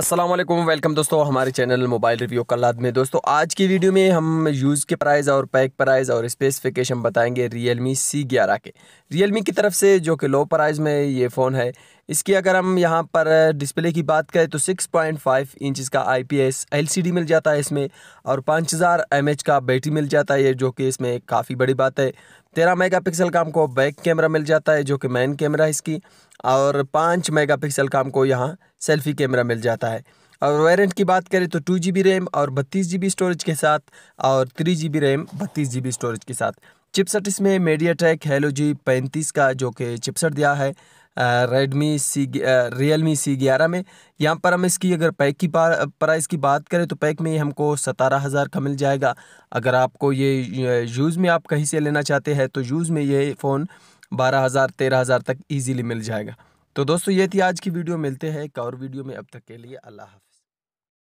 Aslam welcome दोस्तों हमारे channel mobile review कलाद में दोस्तों आज की वीडियो में हम यूज़ के प्राइस और पैक प्राइस और स्पेसिफिकेशन बताएंगे रियल मी सी ग्यारह के रियल मी की तरफ से जो कि लो प्राइस में ये फ़ोन है इसकी अगर हम यहाँ पर डिस्प्ले की बात करें तो 6.5 इंच का I P S L C D मिल जाता है इसमें और 5000 हज़ार का बैटरी मिल जाता है जो कि इसमें काफ़ी बड़ी बात है तेरह मेगा पिक्सल का हमको बैक कैमरा मिल जाता है जो कि मैन कैमरा है इसकी और पाँच मेगापिक्सल का हमको यहाँ सेल्फी कैमरा मिल जाता है और वेरिएंट की बात करें तो टू जी रैम और बत्तीस जी स्टोरेज के साथ और थ्री जी रैम बत्तीस जी स्टोरेज के साथ चिपसेट इसमें मीडिया टेक हेलो जी पैंतीस का जो कि चिपसेट दिया है रेडमी सी रियल मी सी ग्यारह में यहाँ पर हम इसकी अगर पैक की प्राइस की बात करें तो पैक में हमको सतारह हज़ार का मिल जाएगा अगर आपको ये यूज़ में आप कहीं से लेना चाहते हैं तो यूज़ में ये फ़ोन बारह हज़ार तेरह हज़ार तक ईजीली मिल जाएगा तो दोस्तों ये थी आज की वीडियो मिलते हैं एक और वीडियो में अब तक के लिए अल्लाह हाफि